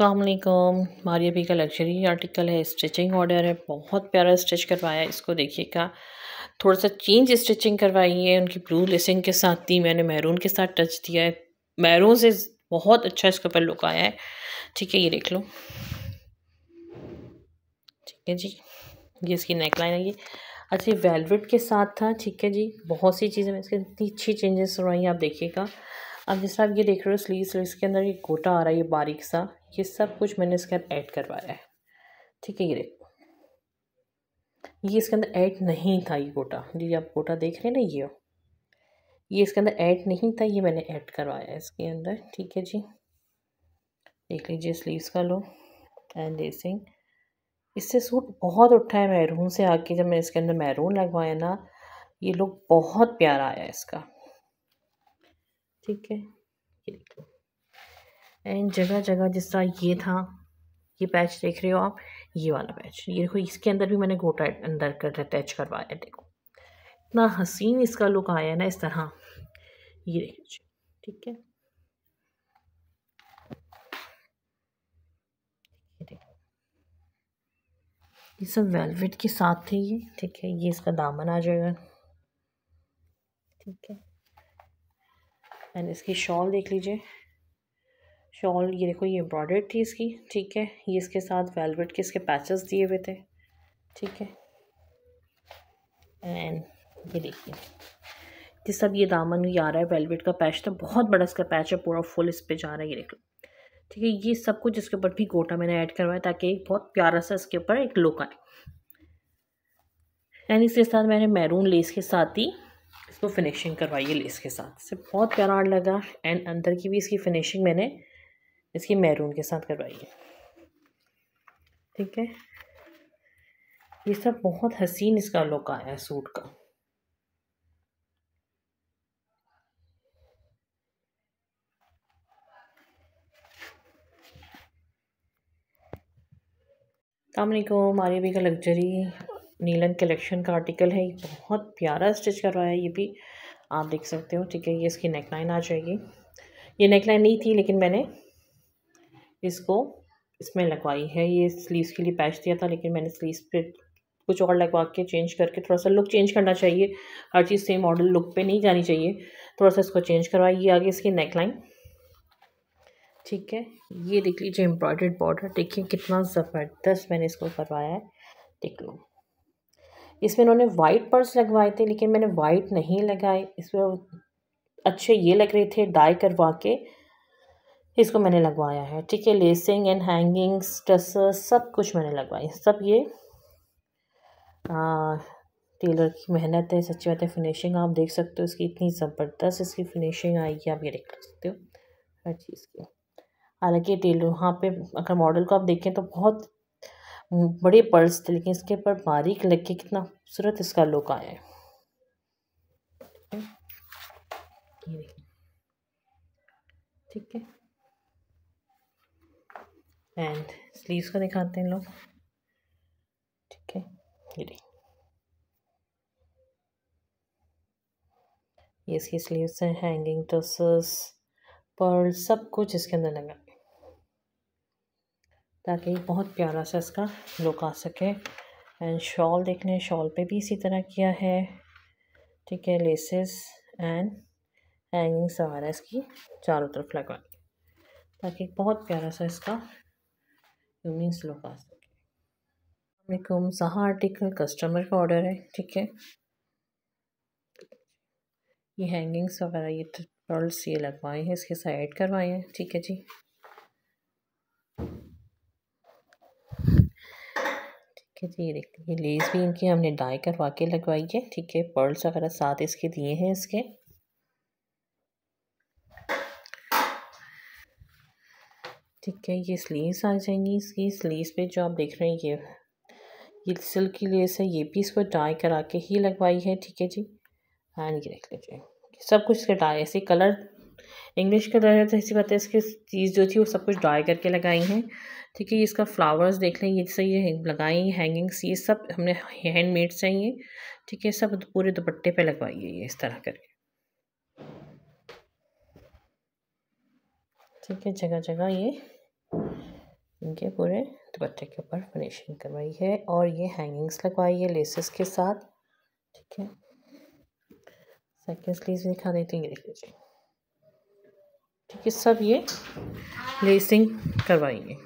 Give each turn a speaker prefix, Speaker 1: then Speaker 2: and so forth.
Speaker 1: अल्लाम मारिय भी का लग्जरी आर्टिकल है स्टिचिंग ऑर्डर है बहुत प्यारा स्टिच करवाया इसको देखिएगा थोड़ा सा चेंज स्टिचिंग करवाई है उनकी ब्लू लेसिंग के साथ थी मैंने मैरून के साथ टच दिया है मैरून से बहुत अच्छा इसके ऊपर लुक आया है ठीक है ये देख लो ठीक है जी ये इसकी नेक लाइन है ये अच्छा ये वेलवेट के साथ था ठीक है जी बहुत सी चीज़ें मैं इसके इतनी अच्छी चेंजेस करवाई आप देखिएगा अब जैसा आप ये देख रहे हो स्लीव स्लीव के अंदर ये गोटा आ रहा है ये बारीक सा ये सब कुछ मैंने इसके अंदर ऐड करवाया है ठीक है ये देखो ये इसके अंदर ऐड नहीं था ये गोटा जी आप गोटा देख रहे हैं ना ये ये इसके अंदर ऐड नहीं था ये मैंने ऐड करवाया है इसके अंदर ठीक है जी देख लीजिए स्लीव्स का लो एंड लेसिंग इससे सूट बहुत उठा है मैरून से आके जब मैंने इसके अंदर मैरून लगवाया ना ये लुक बहुत प्यारा आया इसका ठीक है ये देख एंड जगह जगह जिस तरह ये था ये पैच देख रहे हो आप ये वाला पैच ये देखो इसके अंदर भी मैंने गोटा अंदर कर अटैच करवाया देखो इतना हसीन इसका लुक आया है ना इस तरह ये देख लीजिए ठीक है ये सब वेलवेट के साथ थे ये ठीक है ये इसका दामन आ जाएगा ठीक है एंड इसकी शॉल देख लीजिए शॉल ये देखो ये एम्ब्रॉयडर्ड थी इसकी ठीक है ये इसके साथ वेलवेट के इसके पैचेस दिए हुए थे ठीक है एंड ये देखिए ये सब ये दामन ये आ रहा है वेलवेट का पैच था बहुत बड़ा इसका पैच है पूरा फुल इस पर जा रहा है ये देख लो ठीक है ये सब कुछ इसके ऊपर भी गोटा मैंने ऐड करवाया ताकि एक बहुत प्यारा सा इसके ऊपर एक लुक आए एंड इसके साथ मैंने मैरून लेस के साथ ही इसको फिनिशिंग करवाइए के साथ से बहुत प्यारा लगा एंड अंदर की भी इसकी फिनिशिंग मैंने इसकी मैरून के साथ करवाई है ठीक है ये सब बहुत हसीन इसका लुक आया है सूट का अलकुम आर्यबी का लग्जरी नीलन कलेक्शन का आर्टिकल है ये बहुत प्यारा स्टिच करवाया है ये भी आप देख सकते हो ठीक है ये इसकी नेकलाइन आ जाएगी ये नेकलाइन नहीं थी लेकिन मैंने इसको इसमें लगवाई है ये स्लीव्स के लिए पैच दिया था लेकिन मैंने स्लीव्स पे कुछ और लगवा के चेंज करके थोड़ा सा लुक चेंज करना चाहिए हर चीज़ सेम मॉडल लुक पे नहीं जानी चाहिए थोड़ा सा इसको चेंज करवाई ये आगे इसकी नेकलाइन ठीक है ये देख लीजिए एम्ब्रॉयड बॉर्डर देखिए कितना ज़बरदस्त मैंने इसको करवाया है देख लो इसमें इन्होंने वाइट पर्स लगवाए थे लेकिन मैंने वाइट नहीं लगाए इसमें अच्छे ये लग रहे थे डाई करवा के इसको मैंने लगवाया है ठीक है लेसिंग एंड हैंगिंग स्ट्रेस सब कुछ मैंने लगवाई सब ये आ, टेलर की मेहनत है सच्ची बात है फिनिशिंग आप देख सकते हो इसकी इतनी ज़बरदस्त इसकी फिनिशिंग आई है आप ये देख सकते हो हर चीज़ की हालांकि टेलर वहाँ पे अगर मॉडल को आप देखें तो बहुत बड़े पर्ल्स थे लेकिन इसके ऊपर बारीक लग के कितना खूबसूरत इसका लुक आया है ठीक है एंड स्लीव्स को दिखाते हैं लोग ठीक है ये ये इसकी स्लीव्स हैं हैंगिंग टसस पर्ल सब कुछ इसके अंदर लगा ताकि बहुत प्यारा सा इसका लुक आ सके एंड शॉल देख लें शॉल पे भी इसी तरह किया है ठीक है लेसेस एंड हैंगिंग्स वगैरह इसकी चारों तरफ लगा ताकि बहुत प्यारा सा इसका यूनिस लुक आ सके वालेकुम सहा आर्टिकल कस्टमर का ऑर्डर है ठीक है ये हैंगिंग्स वगैरह ये पर्ल्स ये लगवाए हैं इसके साइड करवाए हैं ठीक है जी जी से ये देखते हैं लेस भी इनकी हमने डाई करवा के लगवाई है ठीक है पर्ल्स वगैरह साथ इसके दिए हैं इसके ठीक है ये स्लीव्स आ जाएंगी इसकी स्लीव्स पे जो आप देख रहे हैं ये ये सिल्क की लेस है ये भी इसको डाई करा के ही लगवाई है ठीक है जी एंड ये देख लीजिए सब कुछ इसके डाई ऐसे कलर इंग्लिश का रह तो ऐसी बात है इसकी चीज़ जो थी वो सब कुछ ड्राई करके लगाई हैं ठीक है ये इसका फ्लावर्स देख लें ये जैसे ये लगाई हैंगिंग्स ये सब हमने हैंडमेड से हैं ये ठीक है सब पूरे दुपट्टे पे है ये इस तरह करके ठीक है जगह जगह ये इनके पूरे दुपट्टे के ऊपर फिनिशिंग करवाई है और ये हैंगिंग्स लगवाई है लेसेस के साथ ठीक है सेकेंड स्लीव दिखा देती हैं ये देख लीजिए ये सब ये लेसिंग करवाएंगे